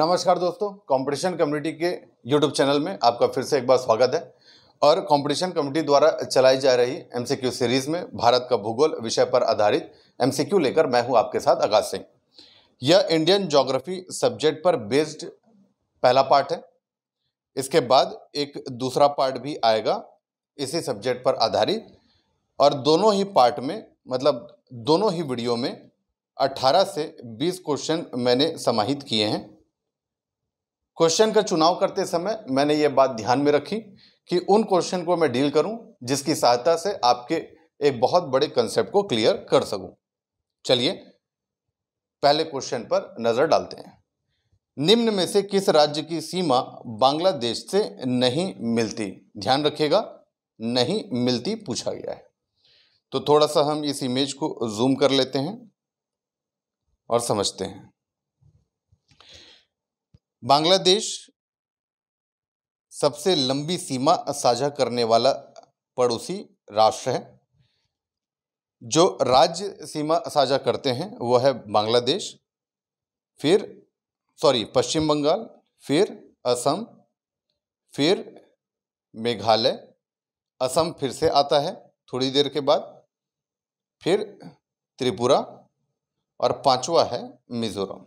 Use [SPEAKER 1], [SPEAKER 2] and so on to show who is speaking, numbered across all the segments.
[SPEAKER 1] नमस्कार दोस्तों competition community के यूट्यूब चैनल में आपका फिर से एक बार स्वागत है और कंपटीशन कम्युनिटी द्वारा चलाई जा रही एमसीक्यू सीरीज़ में भारत का भूगोल विषय पर आधारित एमसीक्यू लेकर मैं हूं आपके साथ आकाश सिंह यह इंडियन जोग्राफी सब्जेक्ट पर बेस्ड पहला पार्ट है इसके बाद एक दूसरा पार्ट भी आएगा इसी सब्जेक्ट पर आधारित और दोनों ही पार्ट में मतलब दोनों ही वीडियो में 18 से 20 क्वेश्चन मैंने समाहित किए हैं क्वेश्चन का चुनाव करते समय मैंने ये बात ध्यान में रखी कि उन क्वेश्चन को मैं डील करूं जिसकी सहायता से आपके एक बहुत बड़े कंसेप्ट को क्लियर कर सकूं चलिए पहले क्वेश्चन पर नज़र डालते हैं निम्न में से किस राज्य की सीमा बांग्लादेश से नहीं मिलती ध्यान रखिएगा नहीं मिलती पूछा गया है तो थोड़ा सा हम इस इमेज को जूम कर लेते हैं और समझते हैं बांग्लादेश सबसे लंबी सीमा साझा करने वाला पड़ोसी राष्ट्र है जो राज्य सीमा साझा करते हैं वह है बांग्लादेश फिर सॉरी पश्चिम बंगाल फिर असम फिर मेघालय असम फिर से आता है थोड़ी देर के बाद फिर त्रिपुरा और पांचवा है मिज़ोरम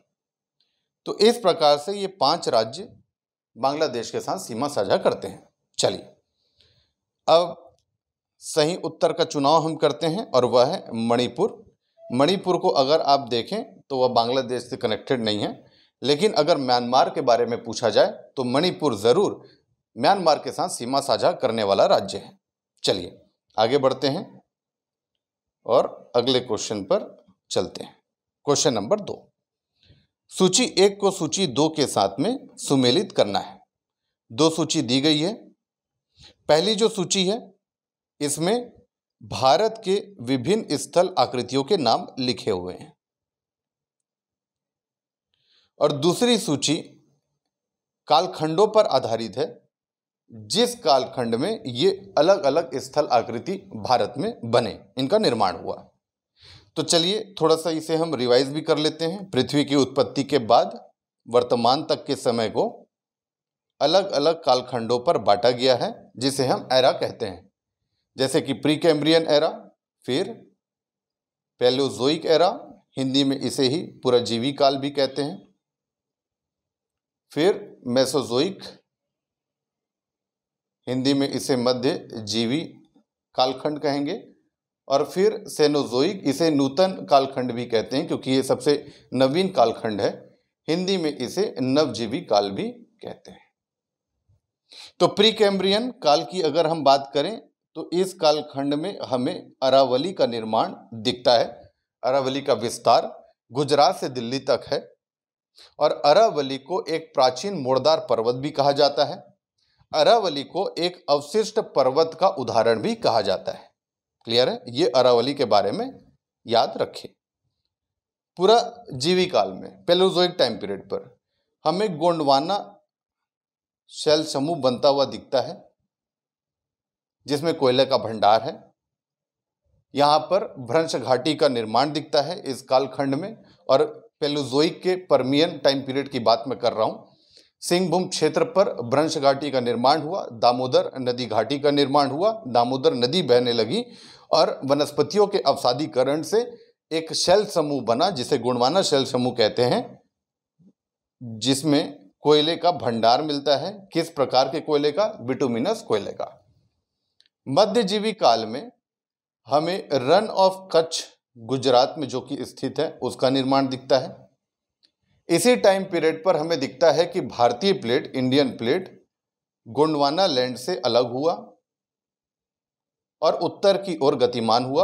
[SPEAKER 1] तो इस प्रकार से ये पांच राज्य बांग्लादेश के साथ सीमा साझा करते हैं चलिए अब सही उत्तर का चुनाव हम करते हैं और वह है मणिपुर मणिपुर को अगर आप देखें तो वह बांग्लादेश से कनेक्टेड नहीं है लेकिन अगर म्यांमार के बारे में पूछा जाए तो मणिपुर ज़रूर म्यांमार के साथ सीमा साझा करने वाला राज्य है चलिए आगे बढ़ते हैं और अगले क्वेश्चन पर चलते हैं क्वेश्चन नंबर दो सूची एक को सूची दो के साथ में सुमेलित करना है दो सूची दी गई है पहली जो सूची है इसमें भारत के विभिन्न स्थल आकृतियों के नाम लिखे हुए हैं और दूसरी सूची कालखंडों पर आधारित है जिस कालखंड में ये अलग अलग स्थल आकृति भारत में बने इनका निर्माण हुआ तो चलिए थोड़ा सा इसे हम रिवाइज भी कर लेते हैं पृथ्वी की उत्पत्ति के बाद वर्तमान तक के समय को अलग अलग कालखंडों पर बांटा गया है जिसे हम एरा कहते हैं जैसे कि प्री कैम्ब्रियन एरा फिर पैलोजोइक एरा हिंदी में इसे ही पुराजीवी काल भी कहते हैं फिर मेसोजोइक हिंदी में इसे मध्य जीवी कालखंड कहेंगे और फिर सेनोजोइक इसे नूतन कालखंड भी कहते हैं क्योंकि ये सबसे नवीन कालखंड है हिंदी में इसे नवजीवी काल भी कहते हैं तो प्री कैम्ब्रियन काल की अगर हम बात करें तो इस कालखंड में हमें अरावली का निर्माण दिखता है अरावली का विस्तार गुजरात से दिल्ली तक है और अरावली को एक प्राचीन मोड़दार पर्वत भी कहा जाता है अरावली को एक अवशिष्ट पर्वत का उदाहरण भी कहा जाता है क्लियर है ये अरावली के बारे में याद रखें पूरा जीवी काल में पेलोजोइक टाइम पीरियड पर हमें गोंडवाना शैल समूह बनता हुआ दिखता है जिसमें कोयले का भंडार है यहाँ पर भ्रंश घाटी का निर्माण दिखता है इस कालखंड में और पेलोजोइक के परमियन टाइम पीरियड की बात मैं कर रहा हूँ सिंहभूम क्षेत्र पर भ्रंश घाटी का निर्माण हुआ दामोदर नदी घाटी का निर्माण हुआ दामोदर नदी बहने लगी और वनस्पतियों के अवसादीकरण से एक शैल समूह बना जिसे गुणवाना शैल समूह कहते हैं जिसमें कोयले का भंडार मिलता है किस प्रकार के कोयले का विटोमिनस कोयले का मध्यजीवी काल में हमें रन ऑफ कच्छ गुजरात में जो कि स्थित है उसका निर्माण दिखता है इसी टाइम पीरियड पर हमें दिखता है कि भारतीय plate Indian plate Gondwana land से अलग हुआ और उत्तर की ओर गतिमान हुआ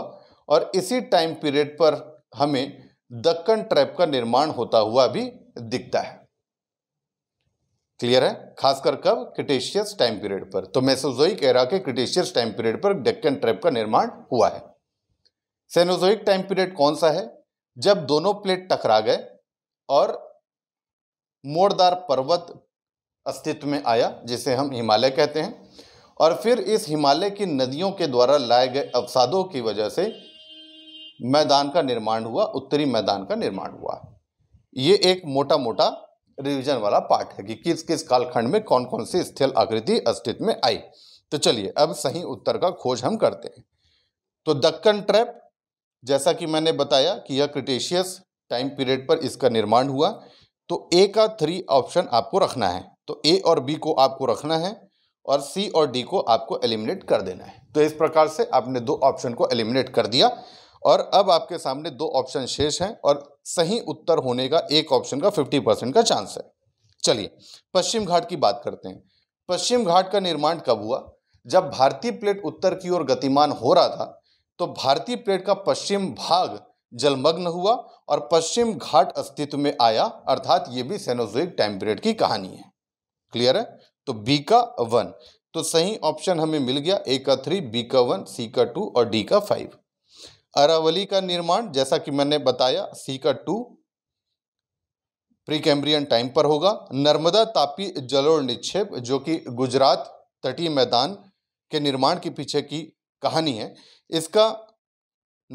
[SPEAKER 1] और इसी टाइम पीरियड पर हमें दक्कन ट्रैप का निर्माण होता हुआ भी दिखता है क्लियर है खासकर कब क्रिटेशियस टाइम पीरियड पर तो कह एरा के क्रिटेशियस टाइम पीरियड पर डेक्कन ट्रैप का निर्माण हुआ है सेनोजोइक टाइम पीरियड कौन सा है जब दोनों प्लेट टकरा गए और मोड़दार पर्वत अस्तित्व में आया जिसे हम हिमालय कहते हैं और फिर इस हिमालय की नदियों के द्वारा लाए गए अवसादों की वजह से मैदान का निर्माण हुआ उत्तरी मैदान का निर्माण हुआ ये एक मोटा मोटा रिवीजन वाला पार्ट है कि किस किस कालखंड में कौन कौन सी स्थल आकृति अस्तित्व में आई तो चलिए अब सही उत्तर का खोज हम करते हैं तो दक्कन ट्रैप जैसा कि मैंने बताया कि यह क्रिटेशियस टाइम पीरियड पर इसका निर्माण हुआ तो ए का थ्री ऑप्शन आपको रखना है तो ए और बी को आपको रखना है और सी और डी को आपको एलिमिनेट कर देना है तो इस प्रकार से आपने दो ऑप्शन को एलिमिनेट कर दिया और अब आपके सामने दो ऑप्शन शेष हैं और सही उत्तर होने का एक ऑप्शन का फिफ्टी परसेंट का चांस है चलिए पश्चिम घाट की बात करते हैं पश्चिम घाट का निर्माण कब हुआ जब भारतीय प्लेट उत्तर की ओर गतिमान हो रहा था तो भारतीय प्लेट का पश्चिम भाग जलमग्न हुआ और पश्चिम घाट अस्तित्व में आया अर्थात ये भी सेनोजोइक टाइम पीरियड की कहानी है क्लियर है तो बी का वन तो सही ऑप्शन हमें मिल गया ए का थ्री बी का वन सी का टू और डी का फाइव अरावली का निर्माण जैसा कि मैंने बताया सी का टू प्री कैम्ब्रियन टाइम पर होगा नर्मदा तापी जलोढ़ निक्षेप जो कि गुजरात तटीय मैदान के निर्माण के पीछे की कहानी है इसका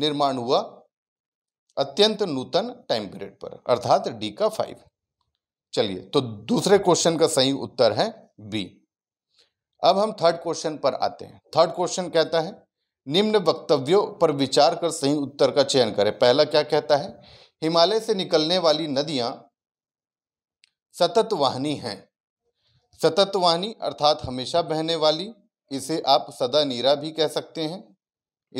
[SPEAKER 1] निर्माण हुआ अत्यंत नूतन टाइम पीरियड पर अर्थात डी का फाइव चलिए तो दूसरे क्वेश्चन का सही उत्तर है बी अब हम थर्ड क्वेश्चन पर आते हैं थर्ड क्वेश्चन कहता है निम्न वक्तव्यों पर विचार कर सही उत्तर का चयन करें पहला क्या कहता है हिमालय से निकलने वाली नदियां सतत वाहनी हैं सतत वाहनी अर्थात हमेशा बहने वाली इसे आप सदा नीरा भी कह सकते हैं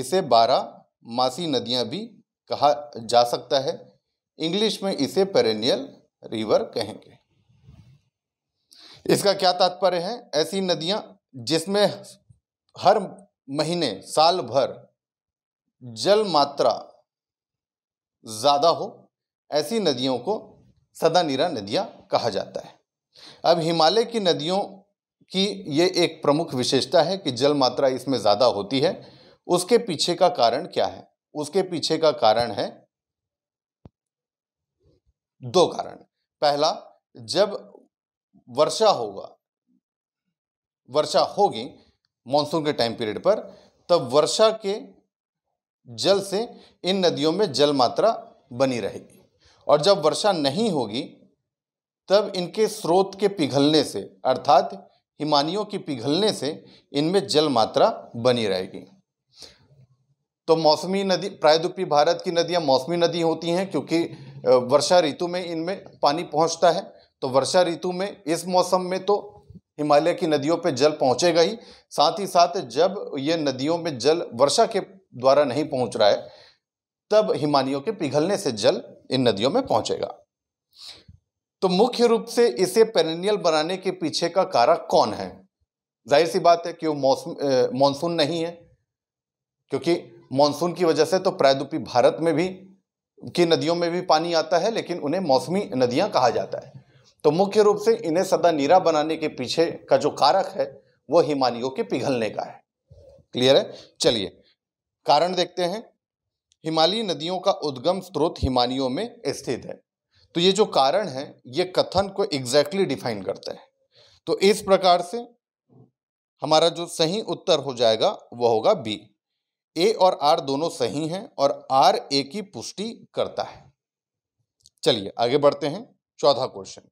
[SPEAKER 1] इसे बारह मासी नदियां भी कहा जा सकता है इंग्लिश में इसे पेरेनियल रिवर कहेंगे इसका क्या तात्पर्य है ऐसी नदियां जिसमें हर महीने साल भर जल मात्रा ज़्यादा हो ऐसी नदियों को सदानीरा नदियां कहा जाता है अब हिमालय की नदियों की ये एक प्रमुख विशेषता है कि जल मात्रा इसमें ज़्यादा होती है उसके पीछे का कारण क्या है उसके पीछे का कारण है दो कारण पहला जब वर्षा होगा वर्षा होगी मॉनसून के टाइम पीरियड पर तब वर्षा के जल से इन नदियों में जल मात्रा बनी रहेगी और जब वर्षा नहीं होगी तब इनके स्रोत के पिघलने से अर्थात हिमानियों के पिघलने से इनमें जल मात्रा बनी रहेगी तो मौसमी नदी प्रायद्वीपी भारत की नदियाँ मौसमी नदी होती हैं क्योंकि वर्षा ऋतु में इनमें पानी पहुँचता है तो वर्षा ऋतु में इस मौसम में तो हिमालय की नदियों पर जल पहुँचेगा ही साथ ही साथ जब ये नदियों में जल वर्षा के द्वारा नहीं पहुँच रहा है तब हिमानियों के पिघलने से जल इन नदियों में पहुँचेगा तो मुख्य रूप से इसे पेरेनियल बनाने के पीछे का कारक कौन है जाहिर सी बात है कि वो मौसम मानसून नहीं है क्योंकि मानसून की वजह से तो प्रायद्वीपी भारत में भी की नदियों में भी पानी आता है लेकिन उन्हें मौसमी नदियाँ कहा जाता है तो मुख्य रूप से इन्हें सदा नीरा बनाने के पीछे का जो कारक है वो हिमालयों के पिघलने का है क्लियर है चलिए कारण देखते हैं हिमालयी नदियों का उद्गम स्रोत हिमालयों में स्थित है तो ये जो कारण है ये कथन को एग्जैक्टली exactly डिफाइन करते हैं तो इस प्रकार से हमारा जो सही उत्तर हो जाएगा वह होगा बी ए और आर दोनों सही हैं और आर ए की पुष्टि करता है चलिए आगे बढ़ते हैं चौथा क्वेश्चन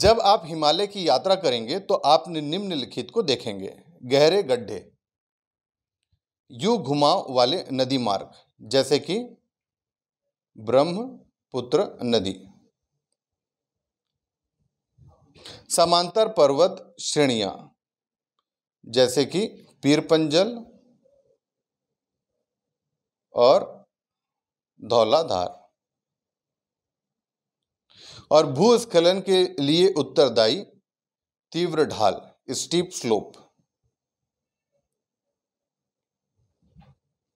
[SPEAKER 1] जब आप हिमालय की यात्रा करेंगे तो आप निम्नलिखित को देखेंगे गहरे गड्ढे यू घुमाव वाले नदी मार्ग जैसे कि ब्रह्मपुत्र नदी समांतर पर्वत श्रेणियां जैसे कि पीरपंजल और धौलाधार और भूस्खलन के लिए उत्तरदायी तीव्र ढाल स्टीप स्लोप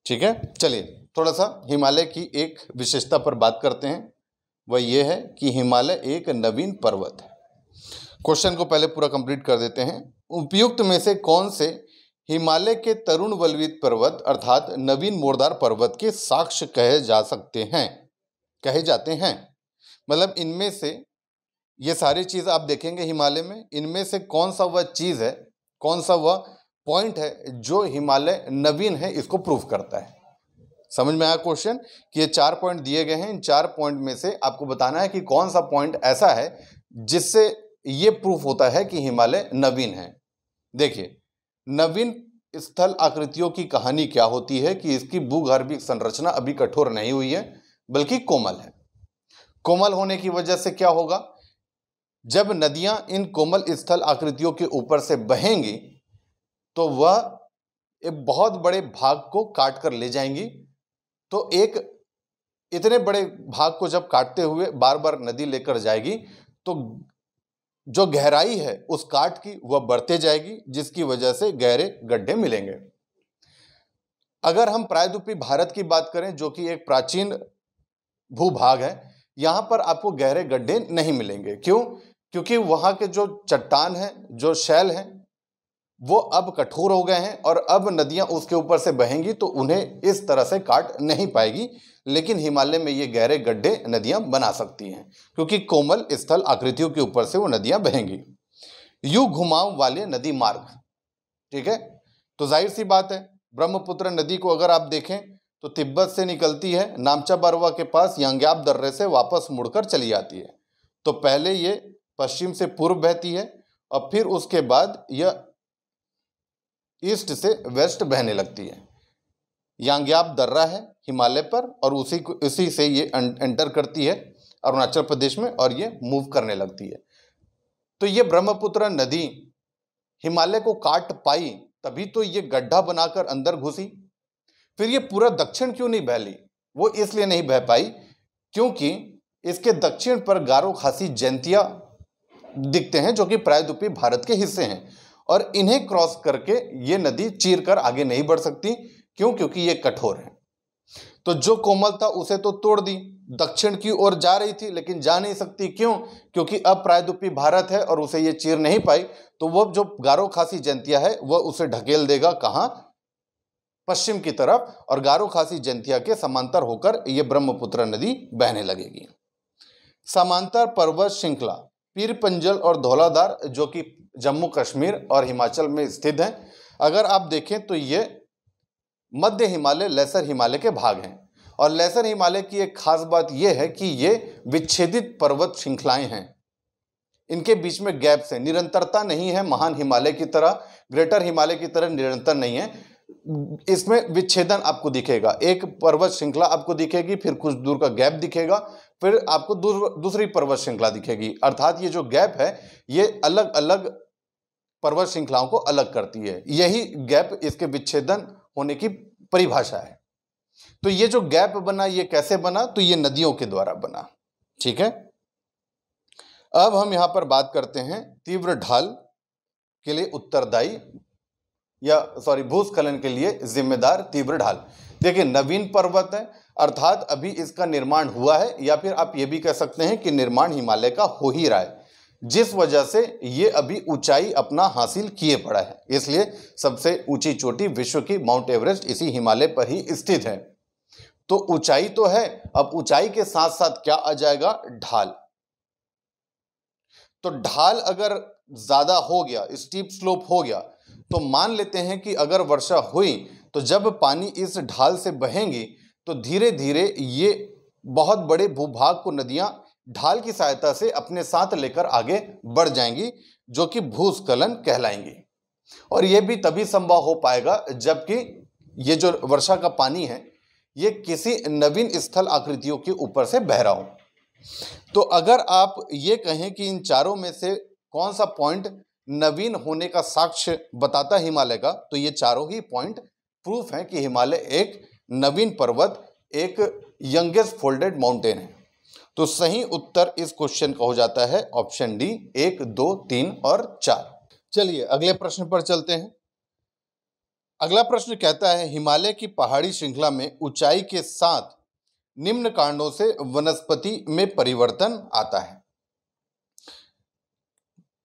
[SPEAKER 1] ठीक है चलिए थोड़ा सा हिमालय की एक विशेषता पर बात करते हैं वह यह है कि हिमालय एक नवीन पर्वत है क्वेश्चन को पहले पूरा कंप्लीट कर देते हैं उपयुक्त में से कौन से हिमालय के तरुण वलवित पर्वत अर्थात नवीन मोरदार पर्वत के साक्ष्य कहे जा सकते हैं कहे जाते हैं मतलब इनमें से ये सारी चीज़ आप देखेंगे हिमालय में इनमें से कौन सा वह चीज़ है कौन सा वह पॉइंट है जो हिमालय नवीन है इसको प्रूफ करता है समझ में आया क्वेश्चन कि ये चार पॉइंट दिए गए हैं इन चार पॉइंट में से आपको बताना है कि कौन सा पॉइंट ऐसा है जिससे ये प्रूफ होता है कि हिमालय नवीन है देखिए नवीन स्थल आकृतियों की कहानी क्या होती है कि इसकी भूगर्भिक संरचना अभी कठोर नहीं हुई है बल्कि कोमल है कोमल होने की वजह से क्या होगा जब नदियां इन कोमल स्थल आकृतियों के ऊपर से बहेंगी तो वह एक बहुत बड़े भाग को काट कर ले जाएंगी तो एक इतने बड़े भाग को जब काटते हुए बार बार नदी लेकर जाएगी तो जो गहराई है उस काट की वह बढ़ते जाएगी जिसकी वजह से गहरे गड्ढे मिलेंगे अगर हम प्रायद्वीपी भारत की बात करें जो कि एक प्राचीन भूभाग है यहां पर आपको गहरे गड्ढे नहीं मिलेंगे क्यों क्योंकि वहां के जो चट्टान हैं जो शैल हैं वो अब कठोर हो गए हैं और अब नदियां उसके ऊपर से बहेंगी तो उन्हें इस तरह से काट नहीं पाएगी लेकिन हिमालय में ये गहरे गड्ढे नदियां बना सकती हैं क्योंकि कोमल स्थल आकृतियों के ऊपर से वो नदियां बहेंगी यू घुमाव वाले नदी मार्ग ठीक है तो जाहिर सी बात है ब्रह्मपुत्र नदी को अगर आप देखें तो तिब्बत से निकलती है नामचा बारवा के पास यंग्याप दर्रे से वापस मुड़कर चली जाती है तो पहले ये पश्चिम से पूर्व बहती है और फिर उसके बाद यह ईस्ट से वेस्ट बहने लगती है यांग्याप दर्रा है हिमालय पर और उसी इसी से ये एंटर करती है अरुणाचल प्रदेश में और ये मूव करने लगती है तो ये ब्रह्मपुत्र नदी हिमालय को काट पाई तभी तो ये गड्ढा बनाकर अंदर घुसी फिर ये पूरा दक्षिण क्यों नहीं बहली वो इसलिए नहीं बह पाई क्योंकि इसके दक्षिण पर गारो खासी जयंतिया दिखते हैं जो कि प्रायद्वीपी भारत के हिस्से हैं और इन्हें क्रॉस करके ये नदी चीर कर आगे नहीं बढ़ सकती क्यों क्योंकि ये कठोर है तो जो कोमल था उसे तो तोड़ दी दक्षिण की ओर जा रही थी लेकिन जा नहीं सकती क्यों क्योंकि अब प्रायद्वीपी भारत है और उसे ये चीर नहीं पाई तो वह जो गारो खासी जयंतिया है वह उसे ढकेल देगा कहाँ पश्चिम की तरफ और गारो खासी जयंतिया के समांतर होकर यह ब्रह्मपुत्र नदी बहने लगेगी समांतर पर्वत श्रृंखला पीर पंजल और धौलाधार जो कि जम्मू कश्मीर और हिमाचल में स्थित हैं अगर आप देखें तो ये मध्य हिमालय लेसर हिमालय के भाग हैं और लेसर हिमालय की एक खास बात यह है कि ये विच्छेदित पर्वत श्रृंखलाएं हैं इनके बीच में गैप्स हैं निरंतरता नहीं है महान हिमालय की तरह ग्रेटर हिमालय की तरह निरंतर नहीं है इसमें विच्छेदन आपको दिखेगा एक पर्वत श्रृंखला आपको दिखेगी फिर कुछ दूर का गैप दिखेगा फिर आपको दूसरी पर्वत श्रृंखला दिखेगी अर्थात ये जो गैप है ये अलग अलग पर्वत श्रृंखलाओं को अलग करती है यही गैप इसके विच्छेदन होने की परिभाषा है तो ये जो गैप बना ये कैसे बना तो ये नदियों के द्वारा बना ठीक है अब हम यहां पर बात करते हैं तीव्र ढाल के लिए उत्तरदायी या सॉरी भूस्खलन के लिए जिम्मेदार तीव्र ढाल देखिए नवीन पर्वत है अर्थात अभी इसका निर्माण हुआ है या फिर आप ये भी कह सकते हैं कि निर्माण हिमालय का हो ही रहा है जिस वजह से ये अभी ऊंचाई अपना हासिल किए पड़ा है इसलिए सबसे ऊंची चोटी विश्व की माउंट एवरेस्ट इसी हिमालय पर ही स्थित है तो ऊंचाई तो है अब ऊंचाई के साथ साथ क्या आ जाएगा ढाल तो ढाल अगर ज्यादा हो गया स्टीप स्लोप हो गया तो मान लेते हैं कि अगर वर्षा हुई तो जब पानी इस ढाल से बहेंगी तो धीरे धीरे ये बहुत बड़े भूभाग को नदियाँ ढाल की सहायता से अपने साथ लेकर आगे बढ़ जाएंगी जो कि भूस्खलन कहलाएंगी और ये भी तभी संभव हो पाएगा जबकि ये जो वर्षा का पानी है ये किसी नवीन स्थल आकृतियों के ऊपर से बह रहा हो तो अगर आप ये कहें कि इन चारों में से कौन सा पॉइंट नवीन होने का साक्ष्य बताता हिमालय का तो ये चारों ही पॉइंट प्रूफ हैं कि हिमालय एक नवीन पर्वत एक यंगेस्ट फोल्डेड माउंटेन है तो सही उत्तर इस क्वेश्चन का हो जाता है ऑप्शन डी एक दो तीन और चार चलिए अगले प्रश्न पर चलते हैं अगला प्रश्न कहता है हिमालय की पहाड़ी श्रृंखला में ऊंचाई के साथ निम्न कारणों से वनस्पति में परिवर्तन आता है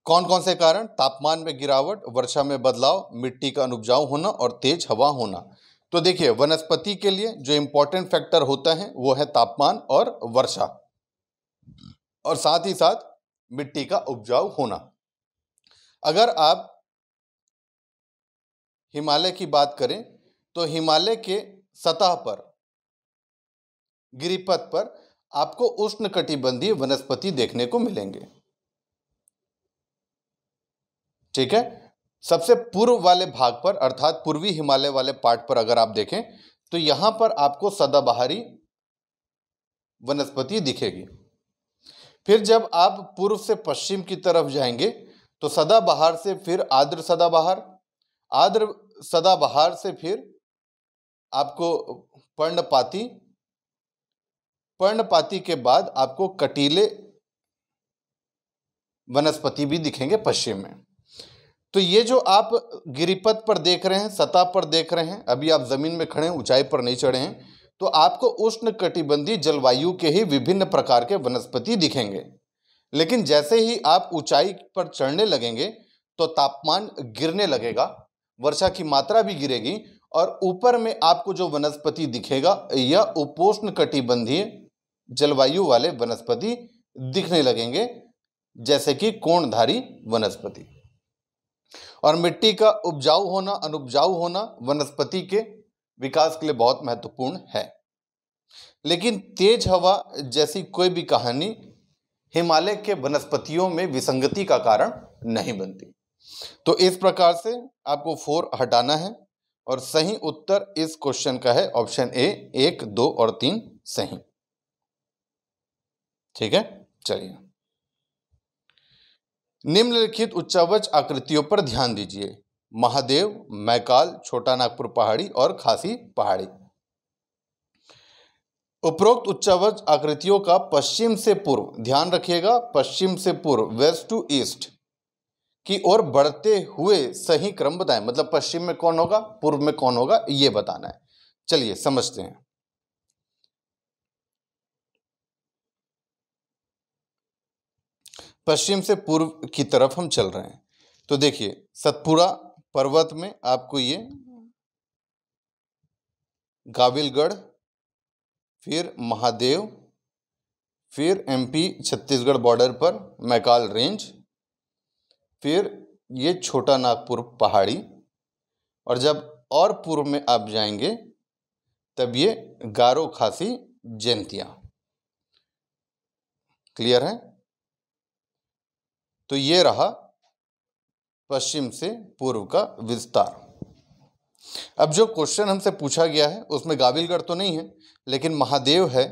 [SPEAKER 1] कौन कौन से कारण तापमान में गिरावट वर्षा में बदलाव मिट्टी का अनुपजाऊ होना और तेज हवा होना तो देखिए वनस्पति के लिए जो इम्पोर्टेंट फैक्टर होता है वो है तापमान और वर्षा और साथ ही साथ मिट्टी का उपजाऊ होना अगर आप हिमालय की बात करें तो हिमालय के सतह पर गिरिपथ पर आपको उष्ण कटिबंधीय वनस्पति देखने को मिलेंगे ठीक है सबसे पूर्व वाले भाग पर अर्थात पूर्वी हिमालय वाले पार्ट पर अगर आप देखें तो यहां पर आपको सदाबहारी वनस्पति दिखेगी फिर जब आप पूर्व से पश्चिम की तरफ जाएंगे तो सदाबहार से फिर आर्द्र सदाबहार आद्र सदाबहार से फिर आपको पर्णपाती पर्णपाती के बाद आपको कटीले वनस्पति भी दिखेंगे पश्चिम में तो ये जो आप गिरिपथ पर देख रहे हैं सतह पर देख रहे हैं अभी आप ज़मीन में खड़े हैं ऊंचाई पर नहीं चढ़े हैं तो आपको उष्ण कटिबंधी जलवायु के ही विभिन्न प्रकार के वनस्पति दिखेंगे लेकिन जैसे ही आप ऊंचाई पर चढ़ने लगेंगे तो तापमान गिरने लगेगा वर्षा की मात्रा भी गिरेगी और ऊपर में आपको जो वनस्पति दिखेगा यह उपोष्ण कटिबंधीय जलवायु वाले वनस्पति दिखने लगेंगे जैसे कि कोणधारी वनस्पति और मिट्टी का उपजाऊ होना अनुपजाऊ होना वनस्पति के विकास के लिए बहुत महत्वपूर्ण है लेकिन तेज हवा जैसी कोई भी कहानी हिमालय के वनस्पतियों में विसंगति का कारण नहीं बनती तो इस प्रकार से आपको फोर हटाना है और सही उत्तर इस क्वेश्चन का है ऑप्शन ए एक दो और तीन सही ठीक है चलिए निम्नलिखित उच्चावच आकृतियों पर ध्यान दीजिए महादेव मैकाल छोटा नागपुर पहाड़ी और खासी पहाड़ी उपरोक्त उच्चावच आकृतियों का पश्चिम से पूर्व ध्यान रखिएगा पश्चिम से पूर्व वेस्ट टू ईस्ट की ओर बढ़ते हुए सही क्रम बताएं मतलब पश्चिम में कौन होगा पूर्व में कौन होगा ये बताना है चलिए समझते हैं पश्चिम से पूर्व की तरफ हम चल रहे हैं तो देखिए सतपुरा पर्वत में आपको ये गाविलगढ़ फिर महादेव फिर एमपी छत्तीसगढ़ बॉर्डर पर मैकाल रेंज फिर ये छोटा नागपुर पहाड़ी और जब और पूर्व में आप जाएंगे तब ये गारो खासी जयंतिया क्लियर है तो ये रहा पश्चिम से पूर्व का विस्तार अब जो क्वेश्चन हमसे पूछा गया है उसमें गाविलगढ़ तो नहीं है लेकिन महादेव है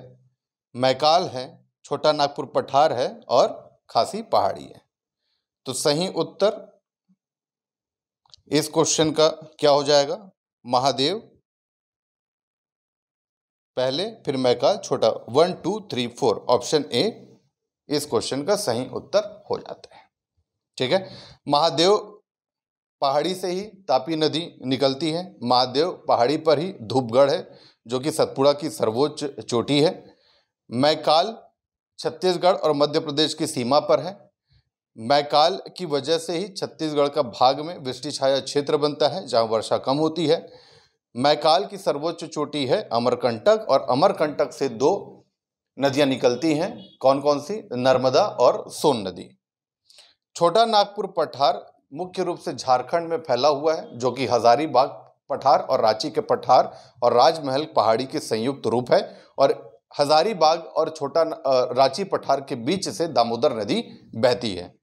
[SPEAKER 1] मैकाल है छोटा नागपुर पठार है और खासी पहाड़ी है तो सही उत्तर इस क्वेश्चन का क्या हो जाएगा महादेव पहले फिर मैकाल छोटा one two three four option A इस क्वेश्चन का सही उत्तर हो जाता है ठीक है महादेव पहाड़ी से ही तापी नदी निकलती है महादेव पहाड़ी पर ही धूपगढ़ है जो कि सतपुड़ा की सर्वोच्च चोटी है मैकाल छत्तीसगढ़ और मध्य प्रदेश की सीमा पर है मैकाल की वजह से ही छत्तीसगढ़ का भाग में वृष्टि छाया क्षेत्र बनता है जहाँ वर्षा कम होती है मैकाल की सर्वोच्च चोटी है अमरकंटक और अमरकंटक से दो नदियाँ निकलती हैं कौन कौन सी नर्मदा और सोन नदी छोटा नागपुर पठार मुख्य रूप से झारखंड में फैला हुआ है जो कि हजारीबाग पठार और रांची के पठार और राजमहल पहाड़ी के संयुक्त रूप है और हजारीबाग और छोटा रांची पठार के बीच से दामोदर नदी बहती है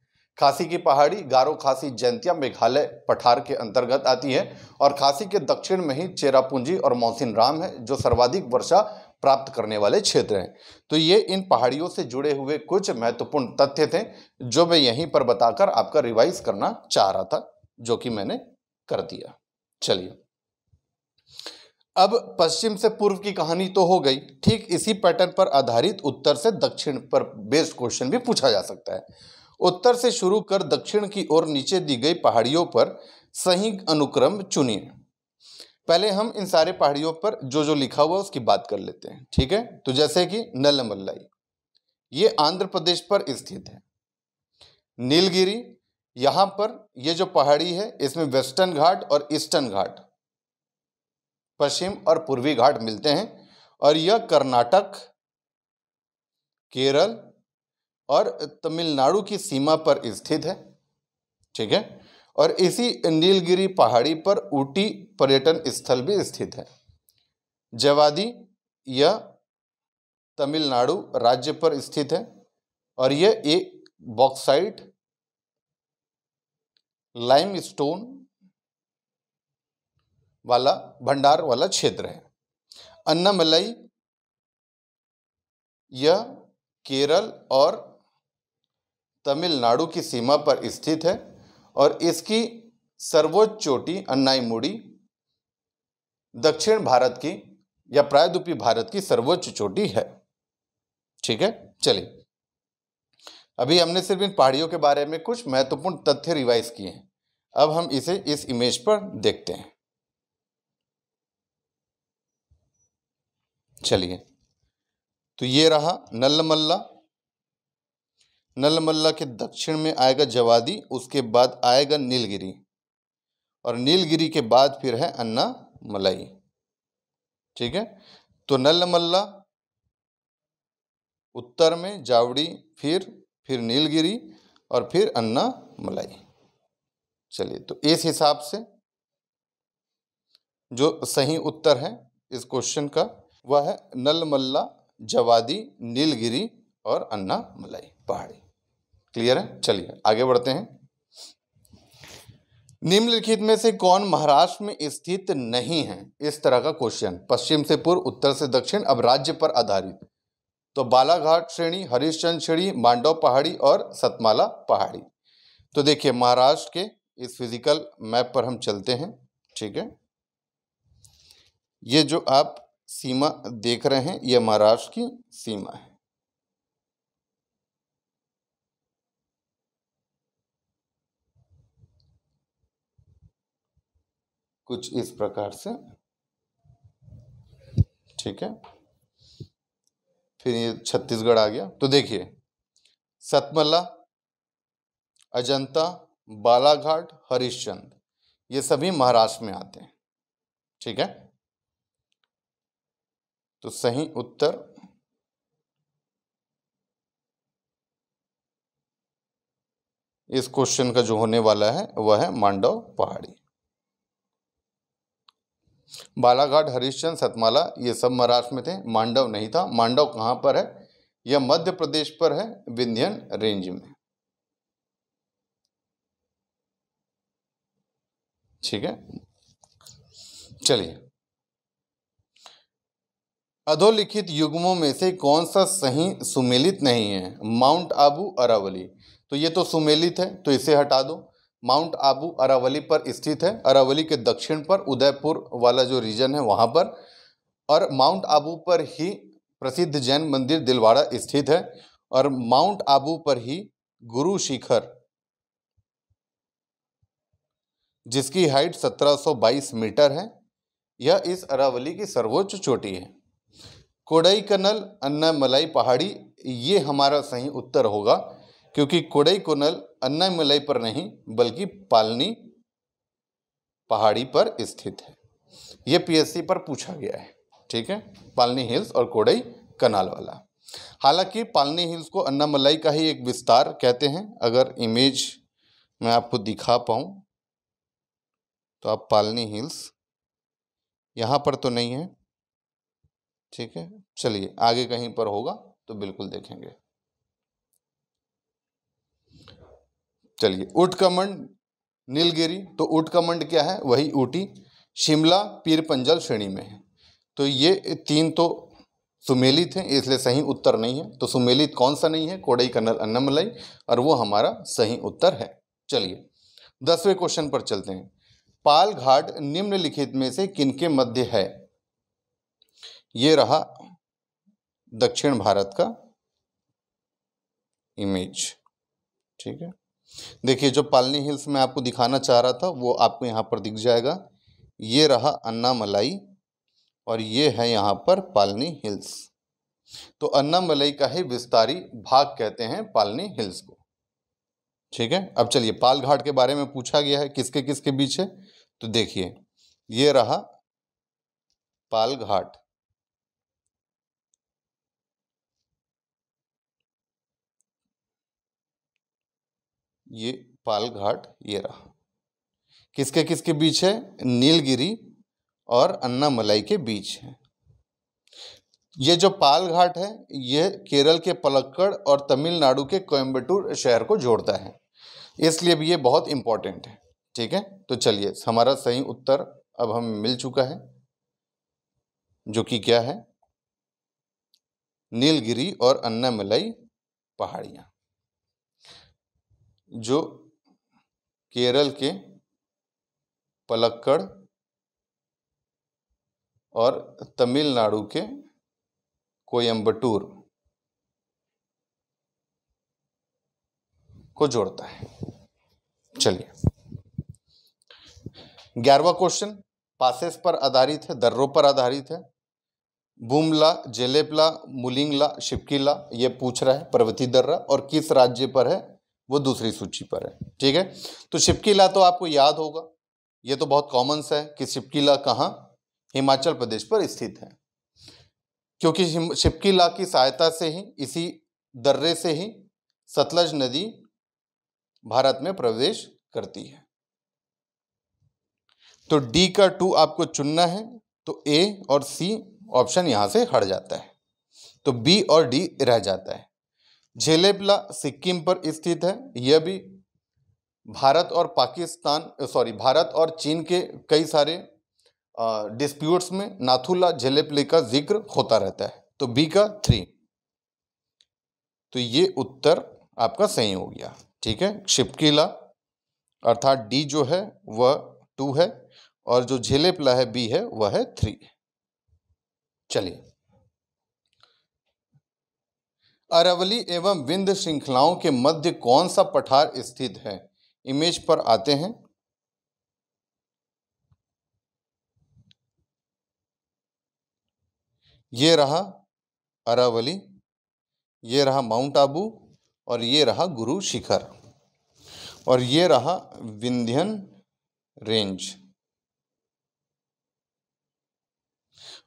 [SPEAKER 1] खासी की पहाड़ी गारो खासी जैंतिया मेघालय पठार के अंतर्गत आती है और खासी के दक्षिण में ही चेरापूंजी और मौसिन राम है जो सर्वाधिक वर्षा प्राप्त करने वाले क्षेत्र हैं तो ये इन पहाड़ियों से जुड़े हुए कुछ महत्वपूर्ण तथ्य थे जो मैं यहीं पर बताकर आपका रिवाइज करना चाह रहा था जो कि मैंने कर दिया चलिए अब पश्चिम से पूर्व की कहानी तो हो गई ठीक इसी पैटर्न पर आधारित उत्तर से दक्षिण पर बेस्ड क्वेश्चन भी पूछा जा सकता है उत्तर से शुरू कर दक्षिण की ओर नीचे दी गई पहाड़ियों पर सही अनुक्रम चुनिए पहले हम इन सारे पहाड़ियों पर जो जो लिखा हुआ है उसकी बात कर लेते हैं ठीक है तो जैसे कि नलमल्लाई ये आंध्र प्रदेश पर स्थित है नीलगिरी यहां पर ये जो पहाड़ी है इसमें वेस्टर्न घाट और ईस्टर्न घाट पश्चिम और पूर्वी घाट मिलते हैं और यह कर्नाटक केरल और तमिलनाडु की सीमा पर स्थित है ठीक है और इसी नीलगिरी पहाड़ी पर ऊटी पर्यटन स्थल भी स्थित है जवादी यह तमिलनाडु राज्य पर स्थित है और यह एक बॉक्साइट लाइम स्टोन वाला भंडार वाला क्षेत्र है अन्नामलई यह केरल और तमिलनाडु की सीमा पर स्थित है और इसकी सर्वोच्च चोटी मुड़ी दक्षिण भारत की या प्रायद्वीपी भारत की सर्वोच्च चोटी है ठीक है चलिए अभी हमने सिर्फ इन पहाड़ियों के बारे में कुछ महत्वपूर्ण तथ्य रिवाइज किए हैं अब हम इसे इस इमेज पर देखते हैं चलिए तो ये रहा नल्लमल्ला नलमल्ला के दक्षिण में आएगा जवादी उसके बाद आएगा नीलगिरी और नीलगिरी के बाद फिर है अन्ना मलाई ठीक है तो नलमल्ला उत्तर में जावड़ी फिर फिर नीलगिरी और फिर अन्ना मलाई चलिए तो इस हिसाब से जो सही उत्तर है इस क्वेश्चन का वह है नलमल्ला जवादी नीलगिरी और अन्ना मलाई पहाड़ी क्लियर है चलिए आगे बढ़ते हैं निम्नलिखित में से कौन महाराष्ट्र में स्थित नहीं है इस तरह का क्वेश्चन पश्चिम से पूर्व उत्तर से दक्षिण अब राज्य पर आधारित तो बालाघाट श्रेणी हरिश्चंद श्रेणी मांडव पहाड़ी और सतमाला पहाड़ी तो देखिए महाराष्ट्र के इस फिजिकल मैप पर हम चलते हैं ठीक है ये जो आप सीमा देख रहे हैं यह महाराष्ट्र की सीमा है कुछ इस प्रकार से ठीक है फिर ये छत्तीसगढ़ आ गया तो देखिए सतमला अजंता बालाघाट हरिश्चंद ये सभी महाराष्ट्र में आते हैं ठीक है तो सही उत्तर इस क्वेश्चन का जो होने वाला है वह है मांडव पहाड़ी बालाघाट हरिश्चंद सतमाला ये सब महाराष्ट्र में थे मांडव नहीं था मांडव कहाँ पर है यह मध्य प्रदेश पर है विंध्यन रेंज में ठीक है चलिए अधोलिखित युग्मों में से कौन सा सही सुमेलित नहीं है माउंट आबू अरावली तो ये तो सुमेलित है तो इसे हटा दो माउंट आबू अरावली पर स्थित है अरावली के दक्षिण पर उदयपुर वाला जो रीजन है वहाँ पर और माउंट आबू पर ही प्रसिद्ध जैन मंदिर दिलवाड़ा स्थित है और माउंट आबू पर ही गुरु शिखर जिसकी हाइट 1722 मीटर है यह इस अरावली की सर्वोच्च चोटी है कोडाई कनल अन्ना मलाई पहाड़ी ये हमारा सही उत्तर होगा क्योंकि कोडई कोनल अन्नामलई पर नहीं बल्कि पालनी पहाड़ी पर स्थित है ये पीएससी पर पूछा गया है ठीक है पालनी हिल्स और कोडई कनाल वाला हालांकि पालनी हिल्स को मलाई का ही एक विस्तार कहते हैं अगर इमेज मैं आपको दिखा पाऊं तो आप पालनी हिल्स यहाँ पर तो नहीं है ठीक है चलिए आगे कहीं पर होगा तो बिल्कुल देखेंगे चलिए उटकमंड कमंड नीलगिरी तो उटकमंड क्या है वही ऊटी शिमला पीर पंजल श्रेणी में है तो ये तीन तो सुमेलित हैं इसलिए सही उत्तर नहीं है तो सुमेलित कौन सा नहीं है कोडई कन्नल अन्नमलई और वो हमारा सही उत्तर है चलिए दसवें क्वेश्चन पर चलते हैं पाल घाट निम्नलिखित में से किनके मध्य है ये रहा दक्षिण भारत का इमेज ठीक है देखिए जो पालनी हिल्स में आपको दिखाना चाह रहा था वो आपको यहाँ पर दिख जाएगा ये रहा अन्ना मलाई और ये है यहाँ पर पालनी हिल्स तो अन्ना मलाई का ही विस्तारी भाग कहते हैं पालनी हिल्स को ठीक है अब चलिए पालघाट के बारे में पूछा गया है किसके किसके बीच है तो देखिए ये रहा पालघाट ये पाल घाट ये रहा किसके किसके बीच है नीलगिरी और अन्ना मलाई के बीच है ये जो पाल घाट है ये केरल के पलक्कड़ और तमिलनाडु के कोयम्बटूर शहर को जोड़ता है इसलिए भी ये बहुत इम्पॉर्टेंट है ठीक है तो चलिए हमारा सही उत्तर अब हमें मिल चुका है जो कि क्या है नीलगिरी और अन्ना मलाई पहाड़ियाँ जो केरल के पलक्कड़ और तमिलनाडु के कोयम्बटूर को जोड़ता है चलिए ग्यारहवा क्वेश्चन पासेस पर आधारित है दर्रों पर आधारित है बुमला जेलेपला मुलिंगला शिपकीला ये पूछ रहा है पर्वती दर्रा और किस राज्य पर है वो दूसरी सूची पर है ठीक है तो शिपकीला तो आपको याद होगा ये तो बहुत कॉमन सा है कि शिपकीला कहाँ हिमाचल प्रदेश पर स्थित है क्योंकि शिपकीला की सहायता से ही इसी दर्रे से ही सतलज नदी भारत में प्रवेश करती है तो डी का टू आपको चुनना है तो ए और सी ऑप्शन यहां से हट जाता है तो बी और डी रह जाता है झेलेपला सिक्किम पर स्थित है यह भी भारत और पाकिस्तान सॉरी भारत और चीन के कई सारे डिस्प्यूट्स में नाथुला झेलेपले का जिक्र होता रहता है तो बी का थ्री तो ये उत्तर आपका सही हो गया ठीक है शिपकीला अर्थात डी जो है वह टू है और जो झेलेपला है बी है वह है थ्री चलिए अरवली एवं विंध्य श्रृंखलाओं के मध्य कौन सा पठार स्थित है इमेज पर आते हैं ये रहा अरावली ये रहा माउंट आबू और ये रहा गुरु शिखर और ये रहा विंध्यन रेंज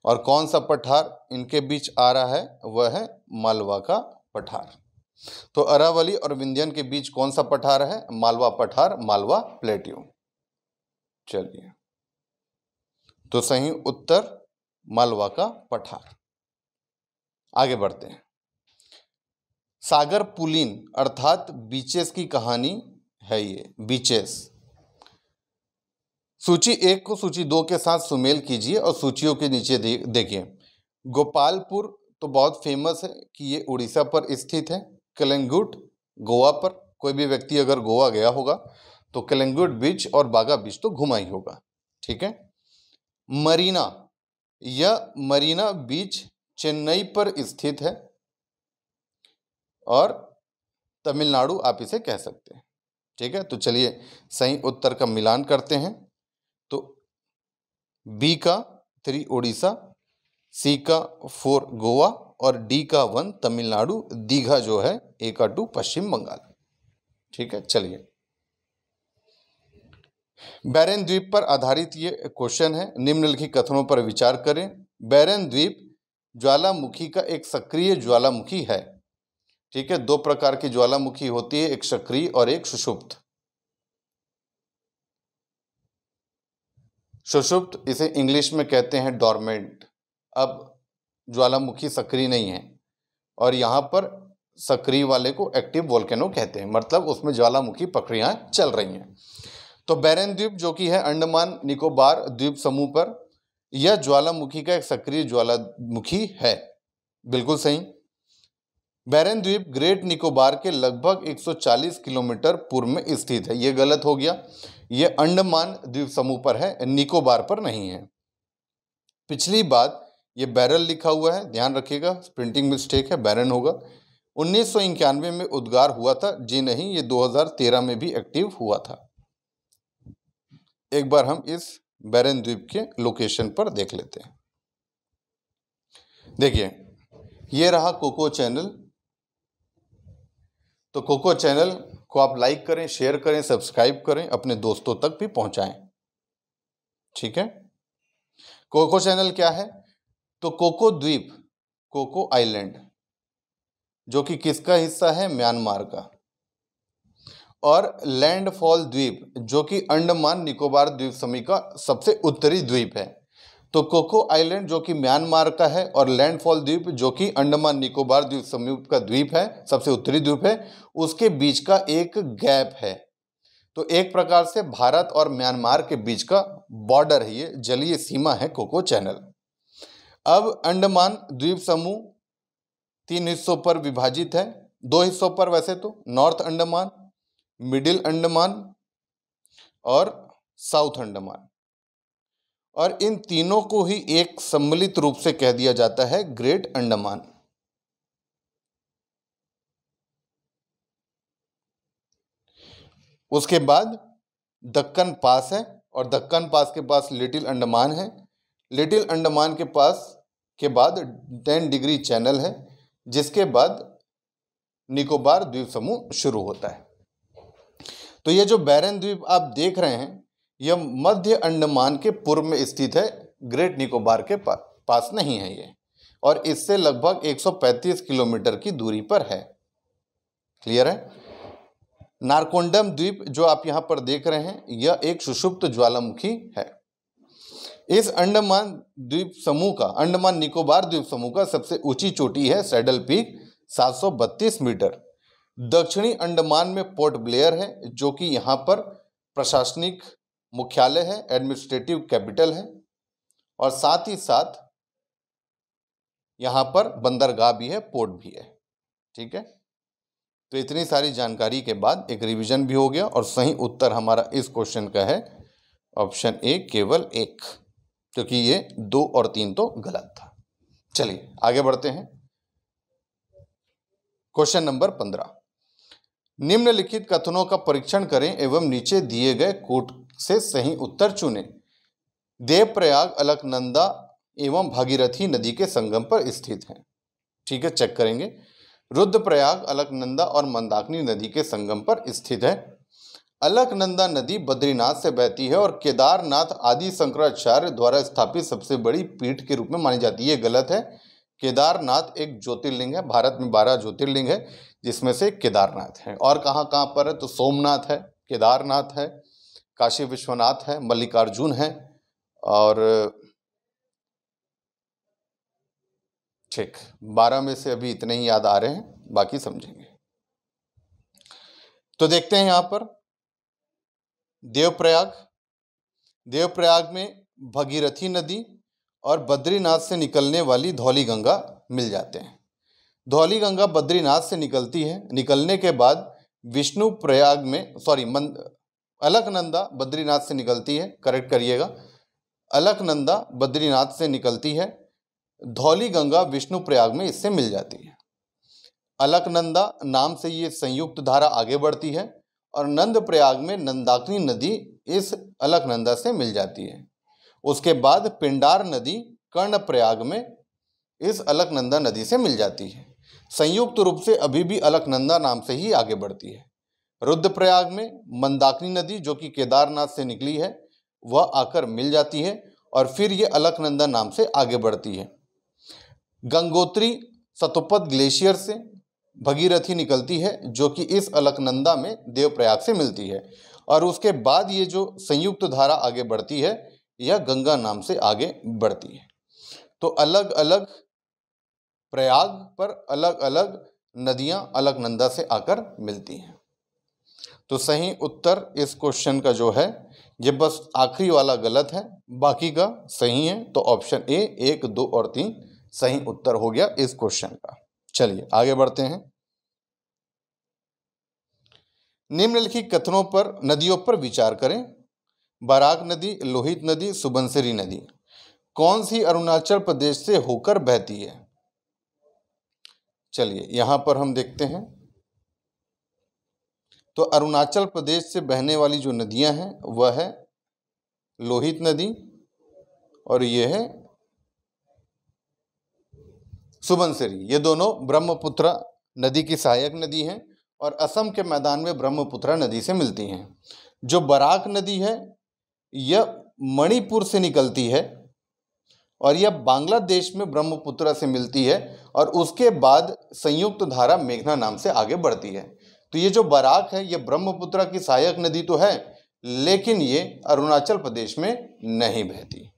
[SPEAKER 1] और कौन सा पठार इनके बीच आ रहा है वह है मालवा का पठार तो अरावली और विंध्यन के बीच कौन सा पठार है मालवा पठार मालवा प्लेट्यू चलिए तो सही उत्तर मालवा का पठार आगे बढ़ते हैं सागर पुलिन अर्थात बीचेस की कहानी है ये बीचेस सूची एक को सूची दो के साथ सुमेल कीजिए और सूचियों के नीचे देखिए गोपालपुर तो बहुत फेमस है कि ये उड़ीसा पर स्थित है कलंगुट गोवा पर कोई भी व्यक्ति अगर गोवा गया होगा तो कलंगुट बीच और बागा बीच तो घुमा ही होगा ठीक है मरीना यह मरीना बीच चेन्नई पर स्थित है और तमिलनाडु आप इसे कह सकते हैं ठीक है तो चलिए सही उत्तर का मिलान करते हैं तो बी का थ्री उड़ीसा सी का फोर गोवा और डी का वन तमिलनाडु दीघा जो है ए का टू पश्चिम बंगाल ठीक है चलिए बैरन द्वीप पर आधारित ये क्वेश्चन है निम्नलिखित कथनों पर विचार करें बैरन द्वीप ज्वालामुखी का एक सक्रिय ज्वालामुखी है ठीक है दो प्रकार की ज्वालामुखी होती है एक सक्रिय और एक सुषुप्त सुषुप्त इसे इंग्लिश में कहते हैं डॉर्मेंट अब ज्वालामुखी सक्रिय नहीं है और यहाँ पर सक्रिय वाले को एक्टिव वोल्केनो कहते हैं मतलब उसमें ज्वालामुखी प्रक्रिया चल रही हैं तो बैरन द्वीप जो कि है अंडमान निकोबार द्वीप समूह पर यह ज्वालामुखी का एक सक्रिय ज्वालामुखी है बिल्कुल सही बैरन द्वीप ग्रेट निकोबार के लगभग 140 किलोमीटर पूर्व में स्थित है यह गलत हो गया यह अंडमान द्वीप समूह पर है निकोबार पर नहीं है पिछली बात ये बैरल लिखा हुआ है ध्यान रखिएगा प्रिंटिंग मिस्टेक है बैरन होगा उन्नीस में उद्गार हुआ था जी नहीं ये 2013 में भी एक्टिव हुआ था एक बार हम इस बैरन द्वीप के लोकेशन पर देख लेते हैं देखिए ये रहा कोको चैनल तो कोको चैनल को आप लाइक करें शेयर करें सब्सक्राइब करें अपने दोस्तों तक भी पहुंचाएं ठीक है कोको चैनल क्या है तो कोको द्वीप कोको आइलैंड जो कि किसका हिस्सा है म्यांमार का और लैंडफॉल द्वीप जो कि अंडमान निकोबार द्वीप समूह का सबसे उत्तरी द्वीप है तो कोको आइलैंड जो कि म्यांमार का है और लैंडफॉल द्वीप जो कि अंडमान निकोबार द्वीप समूह का द्वीप है सबसे उत्तरी द्वीप है उसके बीच का एक गैप है तो एक प्रकार से भारत और म्यांमार के बीच का बॉर्डर है ये जलीय सीमा है कोको चैनल अब अंडमान द्वीप समूह तीन हिस्सों पर विभाजित है दो हिस्सों पर वैसे तो नॉर्थ अंडमान मिडिल अंडमान और साउथ अंडमान और इन तीनों को ही एक सम्मिलित रूप से कह दिया जाता है ग्रेट अंडमान उसके बाद दक्कन पास है और दक्कन पास के पास लिटिल अंडमान है लिटिल अंडमान के पास के बाद टेन डिग्री चैनल है जिसके बाद निकोबार द्वीप समूह शुरू होता है तो ये जो बैरन द्वीप आप देख रहे हैं यह मध्य अंडमान के पूर्व में स्थित है ग्रेट निकोबार के पास नहीं है ये और इससे लगभग 135 किलोमीटर की दूरी पर है क्लियर है नारकोंडम द्वीप जो आप यहाँ पर देख रहे हैं यह एक सुषुप्त ज्वालामुखी है इस अंडमान द्वीप समूह का अंडमान निकोबार द्वीप समूह का सबसे ऊंची चोटी है सैडल पीक 732 मीटर दक्षिणी अंडमान में पोर्ट ब्लेयर है जो कि यहाँ पर प्रशासनिक मुख्यालय है एडमिनिस्ट्रेटिव कैपिटल है और साथ ही साथ यहाँ पर बंदरगाह भी है पोर्ट भी है ठीक है तो इतनी सारी जानकारी के बाद एक रिवीजन भी हो गया और सही उत्तर हमारा इस क्वेश्चन का है ऑप्शन ए केवल एक क्योंकि ये दो और तीन तो गलत था चलिए आगे बढ़ते हैं क्वेश्चन नंबर पंद्रह निम्नलिखित कथनों का परीक्षण करें एवं नीचे दिए गए कोट से सही उत्तर चुने देवप्रयाग अलकनंदा एवं भागीरथी नदी के संगम पर स्थित हैं ठीक है चेक करेंगे रुद्रप्रयाग अलकनंदा और मंदाकिनी नदी के संगम पर स्थित है अलकनंदा नदी बद्रीनाथ से बहती है और केदारनाथ आदि शंकराचार्य द्वारा स्थापित सबसे बड़ी पीठ के रूप में मानी जाती है ये गलत है केदारनाथ एक ज्योतिर्लिंग है भारत में बारह ज्योतिर्लिंग है जिसमें से केदारनाथ है और कहाँ कहाँ पर है तो सोमनाथ है केदारनाथ है काशी विश्वनाथ है मल्लिकार्जुन है और ठीक बारह में से अभी इतने ही याद आ रहे हैं बाकी समझेंगे तो देखते हैं यहाँ पर देवप्रयाग देवप्रयाग में भगीरथी नदी और बद्रीनाथ से निकलने वाली धौली गंगा मिल जाते हैं धौली गंगा बद्रीनाथ से निकलती है निकलने के बाद विष्णु प्रयाग में सॉरी मंद अलकनंदा बद्रीनाथ से निकलती है करेक्ट करिएगा अलकनंदा बद्रीनाथ से निकलती है धौली गंगा विष्णु प्रयाग में इससे मिल जाती है अलकनंदा नाम से ये संयुक्त धारा आगे बढ़ती है और नंद प्रयाग में नंदाकिनी नदी इस अलकनंदा से मिल जाती है उसके बाद पिंडार नदी कर्ण प्रयाग में इस अलकनंदा नदी से मिल जाती है संयुक्त रूप से अभी भी अलकनंदा नाम से ही आगे बढ़ती है रुद्रप्रयाग में मंदाकिनी नदी जो कि केदारनाथ से निकली है वह आकर मिल जाती है और फिर ये अलकनंदा नाम से आगे बढ़ती है गंगोत्री सतुपत ग्लेशियर से भगीरथी निकलती है जो कि इस अलकनंदा में देवप्रयाग से मिलती है और उसके बाद ये जो संयुक्त धारा आगे बढ़ती है यह गंगा नाम से आगे बढ़ती है तो अलग अलग प्रयाग पर अलग अलग नदियां अलकनंदा से आकर मिलती हैं तो सही उत्तर इस क्वेश्चन का जो है ये बस आखिरी वाला गलत है बाकी का सही है तो ऑप्शन ए एक दो और तीन सही उत्तर हो गया इस क्वेश्चन का चलिए आगे बढ़ते हैं निम्नलिखित कथनों पर नदियों पर विचार करें बराक नदी लोहित नदी सुबनसरी नदी कौन सी अरुणाचल प्रदेश से होकर बहती है चलिए यहां पर हम देखते हैं तो अरुणाचल प्रदेश से बहने वाली जो नदियां हैं वह है लोहित नदी और यह है सुबनसिरी ये दोनों ब्रह्मपुत्र नदी की सहायक नदी हैं और असम के मैदान में ब्रह्मपुत्र नदी से मिलती हैं जो बराक नदी है यह मणिपुर से निकलती है और यह बांग्लादेश में ब्रह्मपुत्र से मिलती है और उसके बाद संयुक्त धारा मेघना नाम से आगे बढ़ती है तो ये जो बराक है ये ब्रह्मपुत्र की सहायक नदी तो है लेकिन ये अरुणाचल प्रदेश में नहीं बहती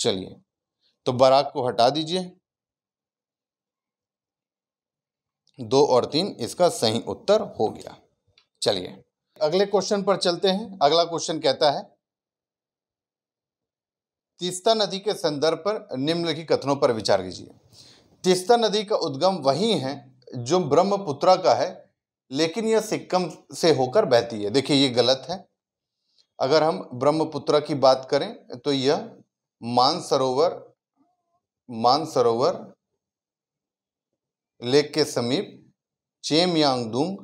[SPEAKER 1] चलिए तो बराक को हटा दीजिए दो और तीन इसका सही उत्तर हो गया चलिए अगले क्वेश्चन पर चलते हैं अगला क्वेश्चन कहता है तीस्ता नदी के संदर्भ पर निम्नलिखित कथनों पर विचार कीजिए तीस्ता नदी का उद्गम वही है जो ब्रह्मपुत्रा का है लेकिन यह सिक्कम से होकर बहती है देखिए ये गलत है अगर हम ब्रह्मपुत्रा की बात करें तो यह मानसरोवर मानसरोवर लेक के समीप चेमयांगदुंग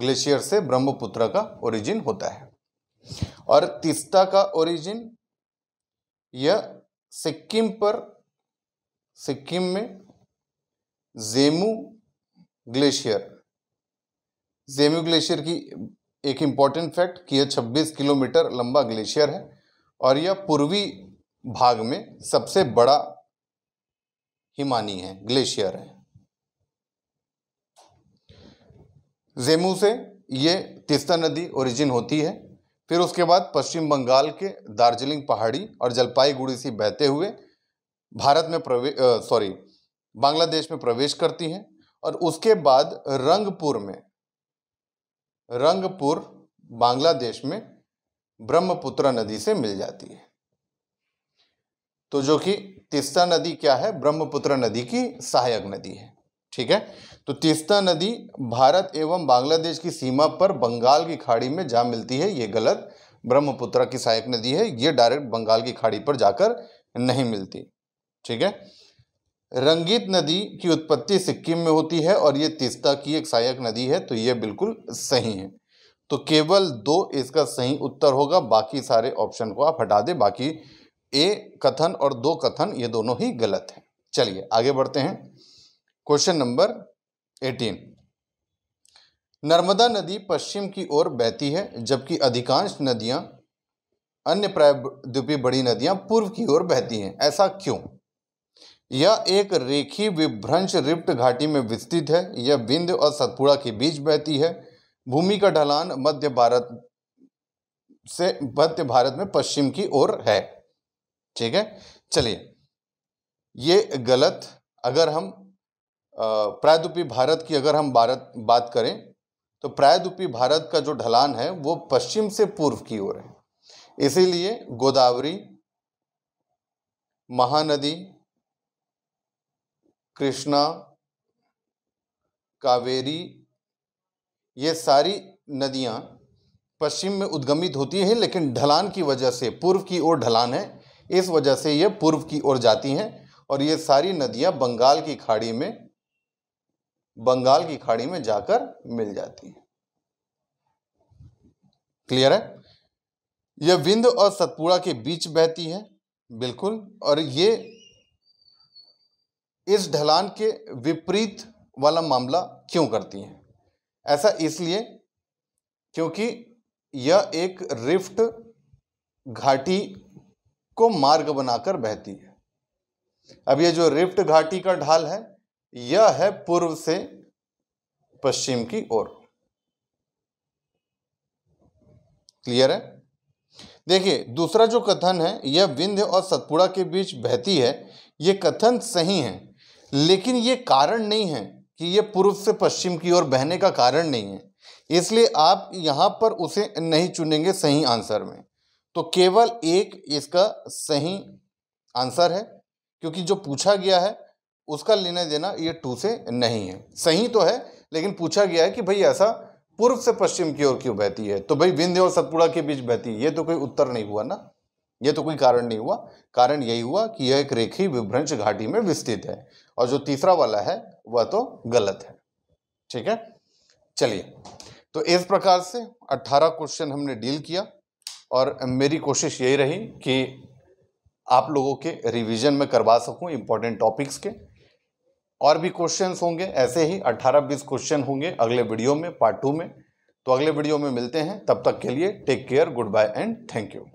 [SPEAKER 1] ग्लेशियर से ब्रह्मपुत्र का ओरिजिन होता है और तिस्ता का ओरिजिन यह सिक्किम पर सिक्किम में जेमू ग्लेशियर जेमू ग्लेशियर की एक इम्पॉर्टेंट फैक्ट कि यह 26 किलोमीटर लंबा ग्लेशियर है और यह पूर्वी भाग में सबसे बड़ा हिमानी है ग्लेशियर है जेमू से ये तिस्ता नदी ओरिजिन होती है फिर उसके बाद पश्चिम बंगाल के दार्जिलिंग पहाड़ी और जलपाईगुड़ी से बहते हुए भारत में प्रवेश सॉरी बांग्लादेश में प्रवेश करती हैं और उसके बाद रंगपुर में रंगपुर बांग्लादेश में ब्रह्मपुत्र नदी से मिल जाती है तो जो कि तीस्ता नदी क्या है ब्रह्मपुत्र नदी की सहायक नदी है ठीक है तो तीस्ता नदी भारत एवं बांग्लादेश की सीमा पर बंगाल की खाड़ी में जा मिलती है ये गलत ब्रह्मपुत्र की सहायक नदी है ये डायरेक्ट बंगाल की खाड़ी पर जाकर नहीं मिलती ठीक है रंगीत नदी की उत्पत्ति सिक्किम में होती है और ये तीस्ता की एक सहायक नदी है तो ये बिल्कुल सही है तो केवल दो इसका सही उत्तर होगा बाकी सारे ऑप्शन को आप हटा दें बाकी ए कथन और दो कथन ये दोनों ही गलत हैं चलिए आगे बढ़ते हैं क्वेश्चन नंबर एटीन नर्मदा नदी पश्चिम की ओर बहती है जबकि अधिकांश नदियां अन्य प्रायद्वीपीय बड़ी नदियां पूर्व की ओर बहती हैं ऐसा क्यों यह एक रेखी विभ्रंश रिप्ट घाटी में विस्तृत है यह विंध्य और सतपुड़ा के बीच बहती है भूमि का ढलान मध्य भारत से मध्य भारत में पश्चिम की ओर है ठीक है चलिए ये गलत अगर हम प्रायद्वीपी भारत की अगर हम भारत बात करें तो प्रायद्वीपी भारत का जो ढलान है वो पश्चिम से पूर्व की ओर है इसीलिए गोदावरी महानदी कृष्णा कावेरी ये सारी नदियाँ पश्चिम में उद्गमित होती हैं लेकिन ढलान की वजह से पूर्व की ओर ढलान है इस वजह से ये पूर्व की ओर जाती हैं और ये सारी नदियाँ बंगाल की खाड़ी में बंगाल की खाड़ी में जाकर मिल जाती हैं क्लियर है यह विंध और सतपुड़ा के बीच बहती है बिल्कुल और ये इस ढलान के विपरीत वाला मामला क्यों करती हैं ऐसा इसलिए क्योंकि यह एक रिफ्ट घाटी को मार्ग बनाकर बहती है अब यह जो रिफ्ट घाटी का ढाल है यह है पूर्व से पश्चिम की ओर क्लियर है देखिए दूसरा जो कथन है यह विंध्य और सतपुड़ा के बीच बहती है यह कथन सही है लेकिन यह कारण नहीं है कि यह पूर्व से पश्चिम की ओर बहने का कारण नहीं है इसलिए आप यहां पर उसे नहीं चुनेंगे सही आंसर में तो केवल एक इसका सही आंसर है क्योंकि जो पूछा गया है उसका लेने देना ये टू से नहीं है सही तो है लेकिन पूछा गया है कि भाई ऐसा पूर्व से पश्चिम की ओर क्यों बहती है तो भाई विंध्य और सतपुड़ा के बीच बहती है ये तो कोई उत्तर नहीं हुआ ना ये तो कोई कारण नहीं हुआ कारण यही हुआ कि यह एक रेखी विभ्रंश घाटी में विस्तृत है और जो तीसरा वाला है वह तो गलत है ठीक है चलिए तो इस प्रकार से अट्ठारह क्वेश्चन हमने डील किया और मेरी कोशिश यही रही कि आप लोगों के रिवीजन में करवा सकूं इम्पोर्टेंट टॉपिक्स के और भी क्वेश्चंस होंगे ऐसे ही 18-20 क्वेश्चन होंगे अगले वीडियो में पार्ट टू में तो अगले वीडियो में मिलते हैं तब तक के लिए take care good bye and thank you